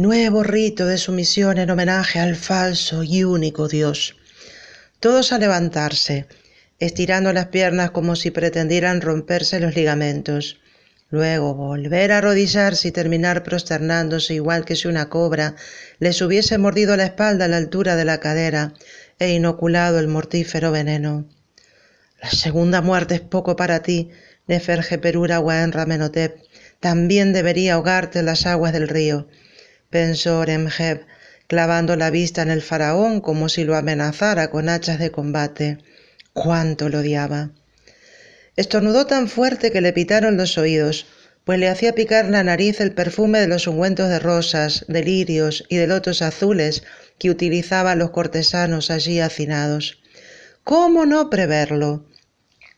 nuevo rito de sumisión en homenaje al falso y único Dios. Todos a levantarse, estirando las piernas como si pretendieran romperse los ligamentos. Luego volver a arrodillarse y terminar prosternándose igual que si una cobra les hubiese mordido la espalda a la altura de la cadera e inoculado el mortífero veneno. La segunda muerte es poco para ti, Neferge Perura Guaen También debería ahogarte en las aguas del río pensó remgeb clavando la vista en el faraón como si lo amenazara con hachas de combate. ¡Cuánto lo odiaba! Estornudó tan fuerte que le pitaron los oídos, pues le hacía picar la nariz el perfume de los ungüentos de rosas, de lirios y de lotos azules que utilizaban los cortesanos allí hacinados. ¿Cómo no preverlo?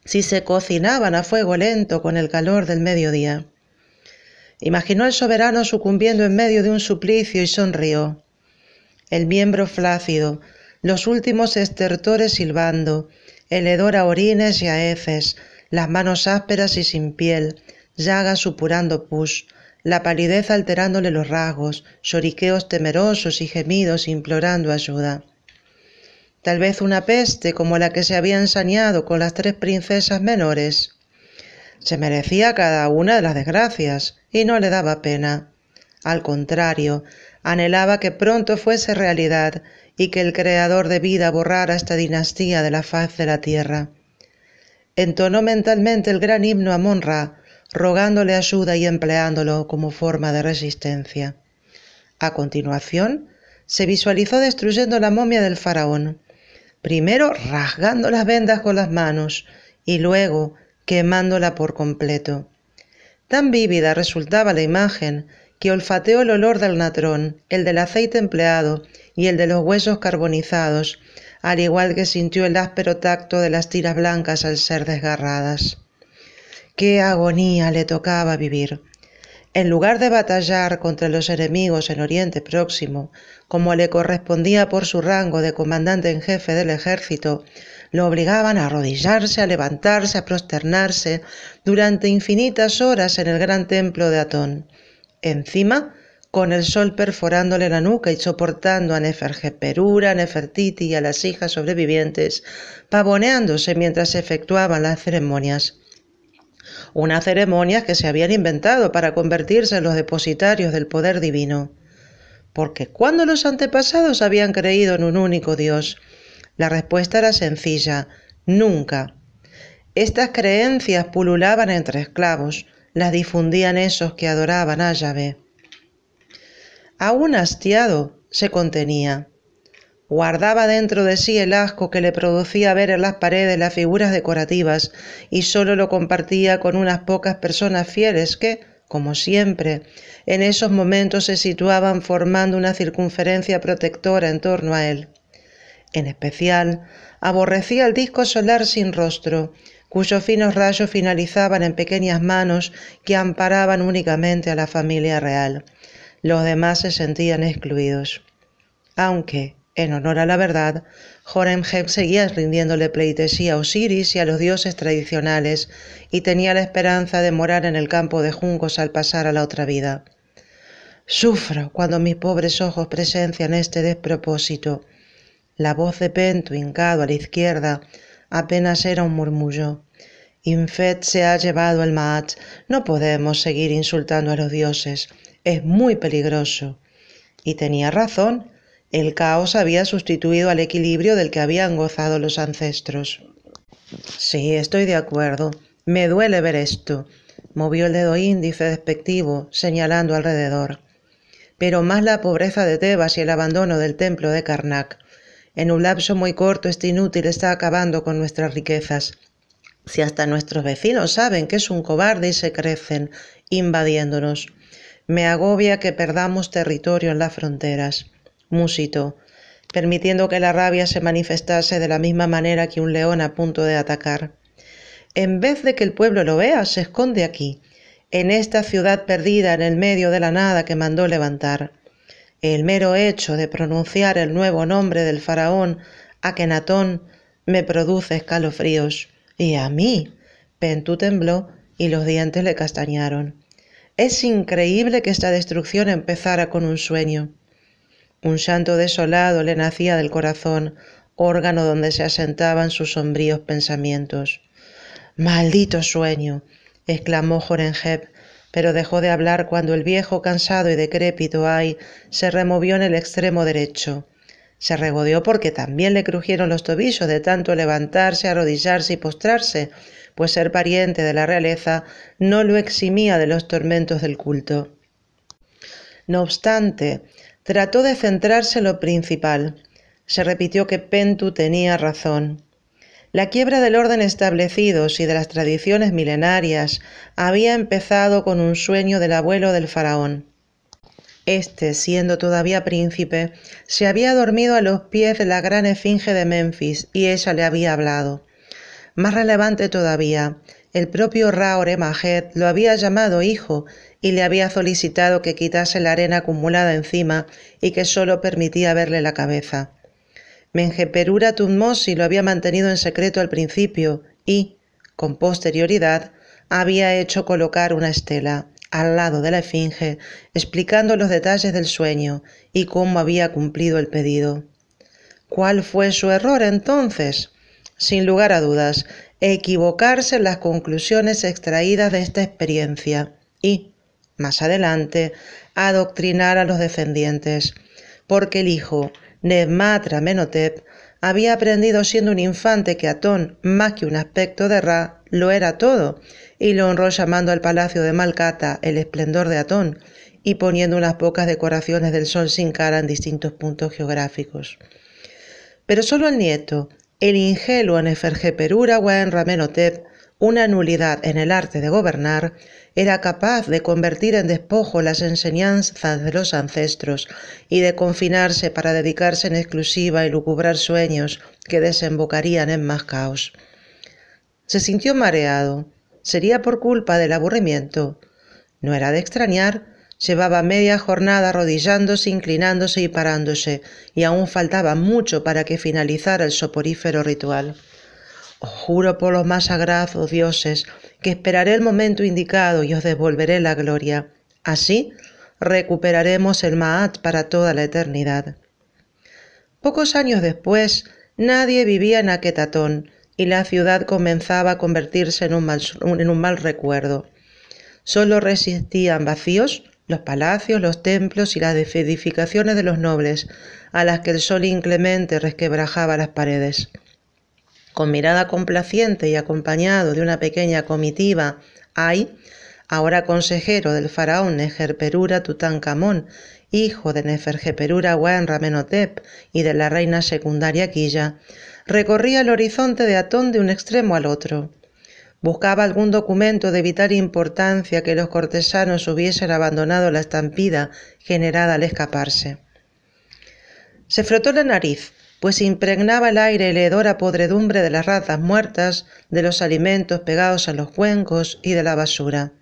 Si se cocinaban a fuego lento con el calor del mediodía. Imaginó el soberano sucumbiendo en medio de un suplicio y sonrió. El miembro flácido, los últimos estertores silbando, el hedor a orines y a heces, las manos ásperas y sin piel, llagas supurando pus, la palidez alterándole los rasgos, choriqueos temerosos y gemidos implorando ayuda. Tal vez una peste como la que se había ensañado con las tres princesas menores. Se merecía cada una de las desgracias y no le daba pena. Al contrario, anhelaba que pronto fuese realidad y que el Creador de vida borrara esta dinastía de la faz de la tierra. Entonó mentalmente el gran himno a Monra, rogándole ayuda y empleándolo como forma de resistencia. A continuación, se visualizó destruyendo la momia del faraón, primero rasgando las vendas con las manos y luego, quemándola por completo. Tan vívida resultaba la imagen que olfateó el olor del natrón, el del aceite empleado y el de los huesos carbonizados, al igual que sintió el áspero tacto de las tiras blancas al ser desgarradas. ¡Qué agonía le tocaba vivir! En lugar de batallar contra los enemigos en Oriente Próximo, como le correspondía por su rango de comandante en jefe del ejército, lo obligaban a arrodillarse, a levantarse, a prosternarse durante infinitas horas en el gran templo de Atón. Encima, con el sol perforándole la nuca y soportando a Nefergeperura, Nefertiti y a las hijas sobrevivientes, pavoneándose mientras se efectuaban las ceremonias. Unas ceremonias que se habían inventado para convertirse en los depositarios del poder divino. Porque cuando los antepasados habían creído en un único Dios, la respuesta era sencilla, nunca. Estas creencias pululaban entre esclavos, las difundían esos que adoraban a Yahvé. Aún hastiado, se contenía. Guardaba dentro de sí el asco que le producía ver en las paredes las figuras decorativas y solo lo compartía con unas pocas personas fieles que, como siempre, en esos momentos se situaban formando una circunferencia protectora en torno a él. En especial, aborrecía el disco solar sin rostro, cuyos finos rayos finalizaban en pequeñas manos que amparaban únicamente a la familia real. Los demás se sentían excluidos. Aunque, en honor a la verdad, Horemheb seguía rindiéndole pleitesía a Osiris y a los dioses tradicionales y tenía la esperanza de morar en el campo de juncos al pasar a la otra vida. Sufro cuando mis pobres ojos presencian este despropósito, la voz de Pentu hincado a la izquierda apenas era un murmullo. Infet se ha llevado el Maat. No podemos seguir insultando a los dioses. Es muy peligroso. Y tenía razón. El caos había sustituido al equilibrio del que habían gozado los ancestros. Sí, estoy de acuerdo. Me duele ver esto. Movió el dedo índice despectivo, señalando alrededor. Pero más la pobreza de Tebas y el abandono del templo de Karnak. En un lapso muy corto este inútil está acabando con nuestras riquezas. Si hasta nuestros vecinos saben que es un cobarde y se crecen, invadiéndonos. Me agobia que perdamos territorio en las fronteras. Musito, permitiendo que la rabia se manifestase de la misma manera que un león a punto de atacar. En vez de que el pueblo lo vea, se esconde aquí, en esta ciudad perdida en el medio de la nada que mandó levantar. El mero hecho de pronunciar el nuevo nombre del faraón Akenatón me produce escalofríos. Y a mí. Pentú tembló y los dientes le castañaron. Es increíble que esta destrucción empezara con un sueño. Un santo desolado le nacía del corazón, órgano donde se asentaban sus sombríos pensamientos. Maldito sueño, exclamó Jorenjeb, pero dejó de hablar cuando el viejo cansado y decrépito Ay se removió en el extremo derecho. Se regodeó porque también le crujieron los tobillos de tanto levantarse, arrodillarse y postrarse, pues ser pariente de la realeza no lo eximía de los tormentos del culto. No obstante, trató de centrarse en lo principal. Se repitió que Pentu tenía razón. La quiebra del orden establecido y de las tradiciones milenarias había empezado con un sueño del abuelo del faraón. Este, siendo todavía príncipe, se había dormido a los pies de la gran esfinge de Memphis y ella le había hablado. Más relevante todavía, el propio Raore Majed lo había llamado hijo y le había solicitado que quitase la arena acumulada encima y que sólo permitía verle la cabeza. Menjeperura Tummosi lo había mantenido en secreto al principio y, con posterioridad, había hecho colocar una estela al lado de la esfinge, explicando los detalles del sueño y cómo había cumplido el pedido. ¿Cuál fue su error entonces? Sin lugar a dudas, equivocarse en las conclusiones extraídas de esta experiencia y, más adelante, adoctrinar a los descendientes, porque el hijo, Nehmat Menotep había aprendido siendo un infante que Atón, más que un aspecto de Ra, lo era todo, y lo honró llamando al palacio de Malkata el esplendor de Atón y poniendo unas pocas decoraciones del sol sin cara en distintos puntos geográficos. Pero solo el nieto, el ingenuo Nefergeperura Wen Ramenotep una nulidad en el arte de gobernar, era capaz de convertir en despojo las enseñanzas de los ancestros y de confinarse para dedicarse en exclusiva y lucubrar sueños que desembocarían en más caos. Se sintió mareado. Sería por culpa del aburrimiento. No era de extrañar. Llevaba media jornada arrodillándose, inclinándose y parándose, y aún faltaba mucho para que finalizara el soporífero ritual juro por los más sagrados dioses que esperaré el momento indicado y os devolveré la gloria. Así recuperaremos el Maat para toda la eternidad. Pocos años después, nadie vivía en Aquetatón y la ciudad comenzaba a convertirse en un mal, en un mal recuerdo. Solo resistían vacíos los palacios, los templos y las edificaciones de los nobles, a las que el sol inclemente resquebrajaba las paredes con mirada complaciente y acompañado de una pequeña comitiva, Ay, ahora consejero del faraón Neferperura Tutankamón, hijo de Nefergeperura Ramenotep y de la reina secundaria Quilla, recorría el horizonte de Atón de un extremo al otro. Buscaba algún documento de vital importancia que los cortesanos hubiesen abandonado la estampida generada al escaparse. Se frotó la nariz pues impregnaba el aire el hedor podredumbre de las razas muertas, de los alimentos pegados a los cuencos y de la basura.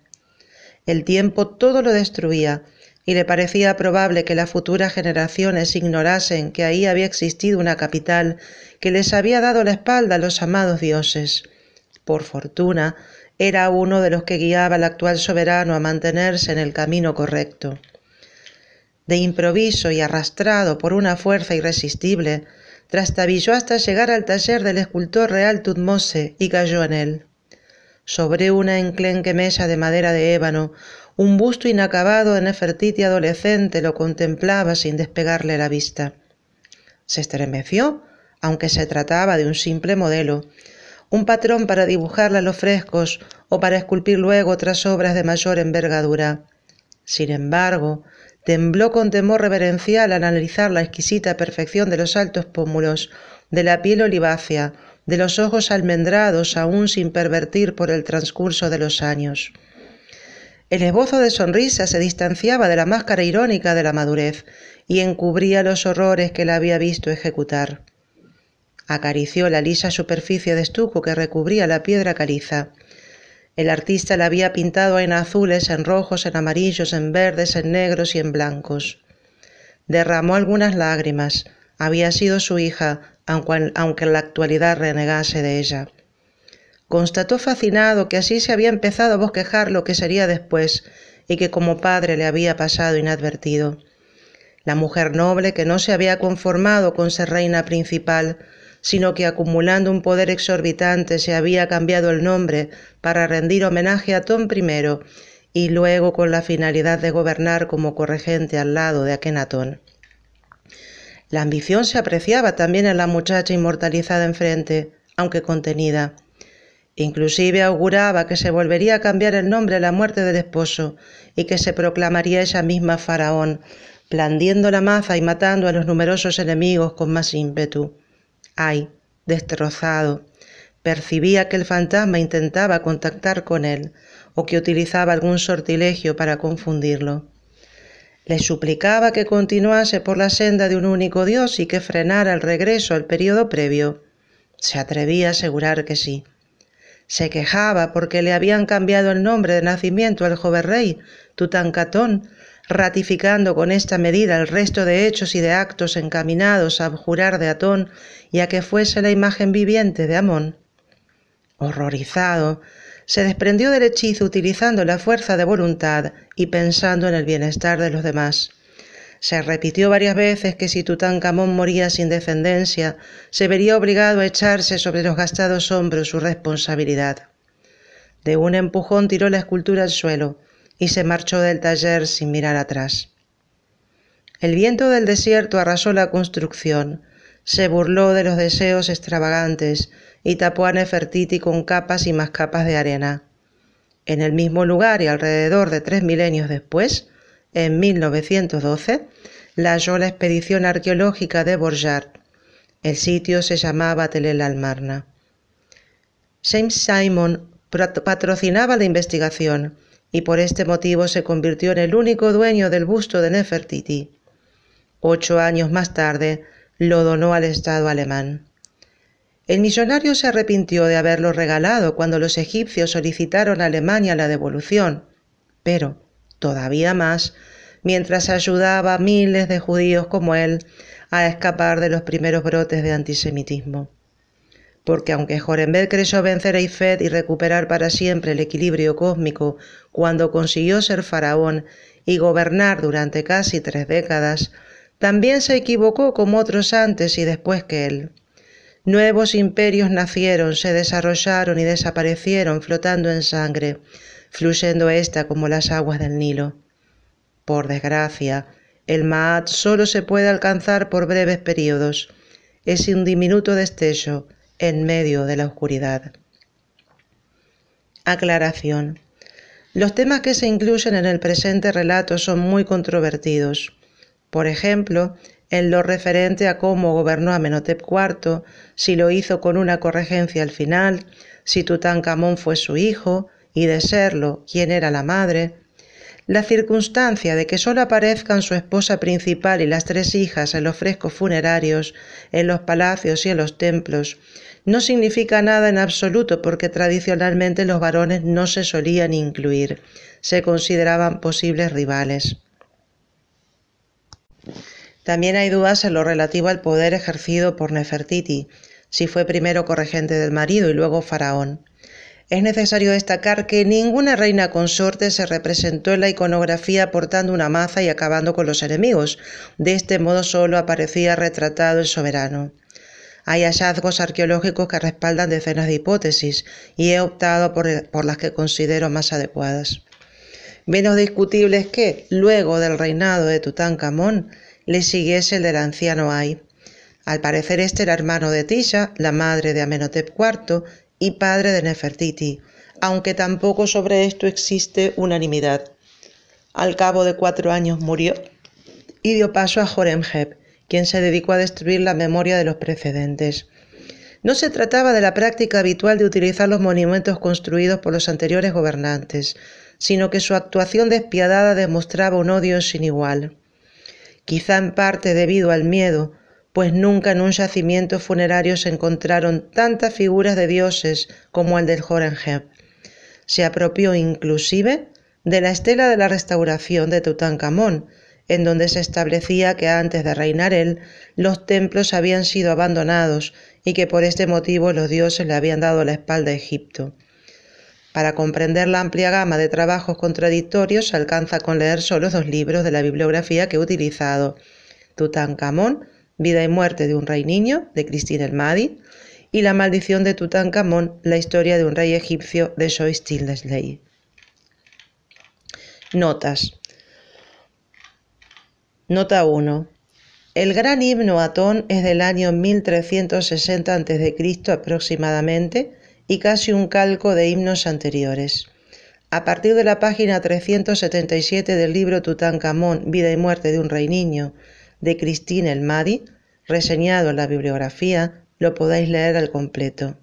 El tiempo todo lo destruía, y le parecía probable que las futuras generaciones ignorasen que ahí había existido una capital que les había dado la espalda a los amados dioses. Por fortuna, era uno de los que guiaba al actual soberano a mantenerse en el camino correcto. De improviso y arrastrado por una fuerza irresistible, Trastabilló hasta llegar al taller del escultor real Tutmose y cayó en él. Sobre una enclenque mesa de madera de ébano, un busto inacabado de Nefertiti adolescente lo contemplaba sin despegarle la vista. Se estremeció, aunque se trataba de un simple modelo, un patrón para dibujarla a los frescos o para esculpir luego otras obras de mayor envergadura. Sin embargo, tembló con temor reverencial al analizar la exquisita perfección de los altos pómulos, de la piel olivácea, de los ojos almendrados aún sin pervertir por el transcurso de los años. El esbozo de sonrisa se distanciaba de la máscara irónica de la madurez y encubría los horrores que la había visto ejecutar. Acarició la lisa superficie de estuco que recubría la piedra caliza el artista la había pintado en azules, en rojos, en amarillos, en verdes, en negros y en blancos. Derramó algunas lágrimas. Había sido su hija, aunque, en la actualidad renegase de ella. Constató fascinado que así se había empezado a bosquejar lo que sería después y que como padre le había pasado inadvertido. La mujer noble que no se había conformado con ser reina principal, sino que acumulando un poder exorbitante se había cambiado el nombre para rendir homenaje a Tom I y luego con la finalidad de gobernar como corregente al lado de Akenatón. La ambición se apreciaba también en la muchacha inmortalizada enfrente, aunque contenida. Inclusive auguraba que se volvería a cambiar el nombre a la muerte del esposo y que se proclamaría ella misma faraón, blandiendo la maza y matando a los numerosos enemigos con más ímpetu. Ay, destrozado. Percibía que el fantasma intentaba contactar con él o que utilizaba algún sortilegio para confundirlo. Le suplicaba que continuase por la senda de un único Dios y que frenara el regreso al periodo previo. Se atrevía a asegurar que sí. Se quejaba porque le habían cambiado el nombre de nacimiento al joven rey, Tutancatón, ratificando con esta medida el resto de hechos y de actos encaminados a abjurar de Atón y a que fuese la imagen viviente de Amón. Horrorizado, se desprendió del hechizo utilizando la fuerza de voluntad y pensando en el bienestar de los demás. Se repitió varias veces que si Tutankamón moría sin descendencia, se vería obligado a echarse sobre los gastados hombros su responsabilidad. De un empujón tiró la escultura al suelo, y se marchó del taller sin mirar atrás. El viento del desierto arrasó la construcción, se burló de los deseos extravagantes y tapó a Nefertiti con capas y más capas de arena. En el mismo lugar y alrededor de tres milenios después, en 1912, la halló la expedición arqueológica de Borjard. El sitio se llamaba Tel el James Simon patrocinaba la investigación y por este motivo se convirtió en el único dueño del busto de Nefertiti. Ocho años más tarde lo donó al Estado alemán. El millonario se arrepintió de haberlo regalado cuando los egipcios solicitaron a Alemania la devolución, pero, todavía más, mientras ayudaba a miles de judíos como él a escapar de los primeros brotes de antisemitismo porque aunque Jorenberg creyó vencer a Ifed y recuperar para siempre el equilibrio cósmico cuando consiguió ser faraón y gobernar durante casi tres décadas, también se equivocó como otros antes y después que él. Nuevos imperios nacieron, se desarrollaron y desaparecieron flotando en sangre, fluyendo esta como las aguas del Nilo. Por desgracia, el Maat solo se puede alcanzar por breves periodos. Es un diminuto destello, en medio de la oscuridad. Aclaración. Los temas que se incluyen en el presente relato son muy controvertidos. Por ejemplo, en lo referente a cómo gobernó Amenhotep IV, si lo hizo con una corregencia al final, si Tutankamón fue su hijo y de serlo, quién era la madre, la circunstancia de que solo aparezcan su esposa principal y las tres hijas en los frescos funerarios, en los palacios y en los templos, no significa nada en absoluto porque tradicionalmente los varones no se solían incluir, se consideraban posibles rivales. También hay dudas en lo relativo al poder ejercido por Nefertiti, si fue primero corregente del marido y luego faraón. Es necesario destacar que ninguna reina consorte se representó en la iconografía portando una maza y acabando con los enemigos. De este modo solo aparecía retratado el soberano. Hay hallazgos arqueológicos que respaldan decenas de hipótesis y he optado por, las que considero más adecuadas. Menos discutible es que, luego del reinado de Tutankamón, le siguiese el del anciano Ay. Al parecer este era hermano de Tisha, la madre de Amenhotep IV, y padre de Nefertiti, aunque tampoco sobre esto existe unanimidad. Al cabo de cuatro años murió y dio paso a Joremheb, quien se dedicó a destruir la memoria de los precedentes. No se trataba de la práctica habitual de utilizar los monumentos construidos por los anteriores gobernantes, sino que su actuación despiadada demostraba un odio sin igual. Quizá en parte debido al miedo, pues nunca en un yacimiento funerario se encontraron tantas figuras de dioses como el del Horenheb. Se apropió inclusive de la estela de la restauración de Tutankamón, en donde se establecía que antes de reinar él, los templos habían sido abandonados y que por este motivo los dioses le habían dado la espalda a Egipto. Para comprender la amplia gama de trabajos contradictorios se alcanza con leer solo dos libros de la bibliografía que he utilizado, Tutankamón Vida y muerte de un rey niño, de Christine El Madi, y La maldición de Tutankamón, la historia de un rey egipcio, de Joyce Tildesley. Notas. Nota 1. El gran himno Atón es del año 1360 a.C. aproximadamente y casi un calco de himnos anteriores. A partir de la página 377 del libro Tutankamón, Vida y Muerte de un Rey Niño, de Cristina El Madi, reseñado en la bibliografía, lo podáis leer al completo.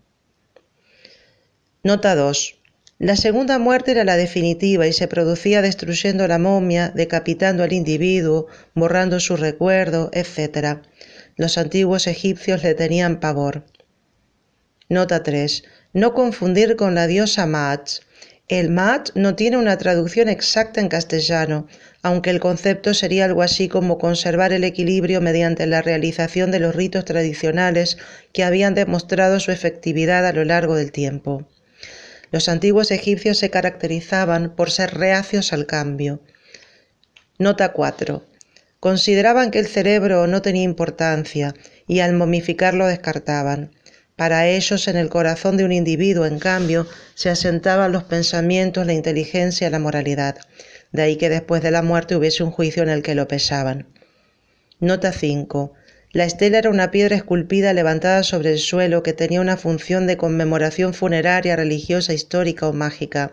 Nota 2. La segunda muerte era la definitiva y se producía destruyendo la momia, decapitando al individuo, borrando su recuerdo, etc. Los antiguos egipcios le tenían pavor. Nota 3. No confundir con la diosa Maat, el mat no tiene una traducción exacta en castellano, aunque el concepto sería algo así como conservar el equilibrio mediante la realización de los ritos tradicionales que habían demostrado su efectividad a lo largo del tiempo. Los antiguos egipcios se caracterizaban por ser reacios al cambio. Nota 4. Consideraban que el cerebro no tenía importancia y al momificarlo descartaban. Para ellos, en el corazón de un individuo, en cambio, se asentaban los pensamientos, la inteligencia, la moralidad. De ahí que después de la muerte hubiese un juicio en el que lo pesaban. Nota 5. La estela era una piedra esculpida levantada sobre el suelo que tenía una función de conmemoración funeraria, religiosa, histórica o mágica.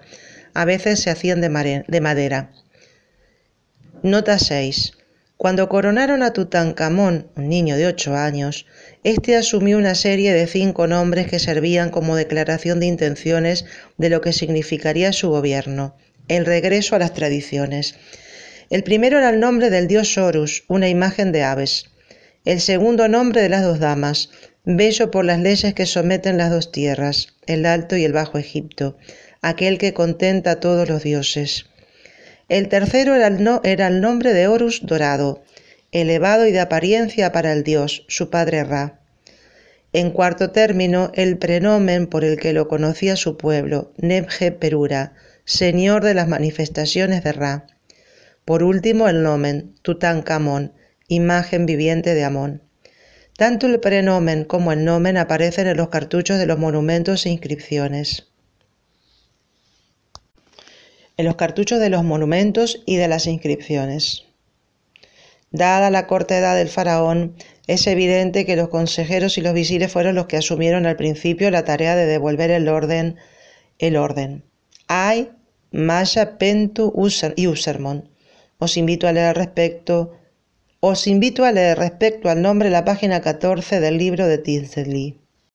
A veces se hacían de, madera. Nota 6. Cuando coronaron a Tutankamón, un niño de ocho años, este asumió una serie de cinco nombres que servían como declaración de intenciones de lo que significaría su gobierno, el regreso a las tradiciones. El primero era el nombre del dios Horus, una imagen de aves. El segundo nombre de las dos damas, bello por las leyes que someten las dos tierras, el Alto y el Bajo Egipto, aquel que contenta a todos los dioses. El tercero era el, nombre de Horus dorado, elevado y de apariencia para el dios, su padre Ra. En cuarto término, el prenomen por el que lo conocía su pueblo, Nebje Perura, señor de las manifestaciones de Ra. Por último, el nomen, Tutankamón, imagen viviente de Amón. Tanto el prenomen como el nomen aparecen en los cartuchos de los monumentos e inscripciones en los cartuchos de los monumentos y de las inscripciones. Dada la corta edad del faraón, es evidente que los consejeros y los visires fueron los que asumieron al principio la tarea de devolver el orden. El orden. Hay Maya Pentu y Usermon. Os invito a leer respecto. Os invito a leer respecto al nombre la página 14 del libro de Tinsley.